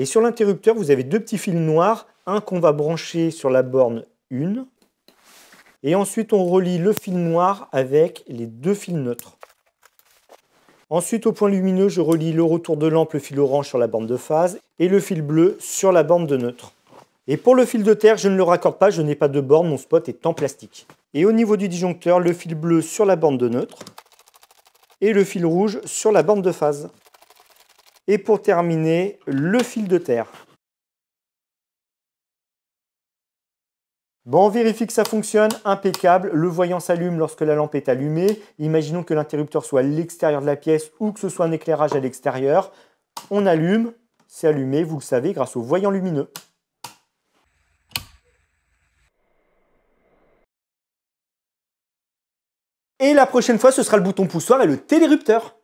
Et sur l'interrupteur, vous avez deux petits fils noirs, un qu'on va brancher sur la borne 1, et ensuite on relie le fil noir avec les deux fils neutres. Ensuite, au point lumineux, je relie le retour de lampe, le fil orange sur la borne de phase et le fil bleu sur la borne de neutre. Et pour le fil de terre, je ne le raccorde pas, je n'ai pas de borne, mon spot est en plastique. Et au niveau du disjoncteur, le fil bleu sur la borne de neutre et le fil rouge sur la borne de phase. Et pour terminer, le fil de terre. Bon, on vérifie que ça fonctionne, impeccable, le voyant s'allume lorsque la lampe est allumée, imaginons que l'interrupteur soit à l'extérieur de la pièce ou que ce soit un éclairage à l'extérieur, on allume, c'est allumé, vous le savez, grâce au voyant lumineux. Et la prochaine fois, ce sera le bouton poussoir et le télérupteur.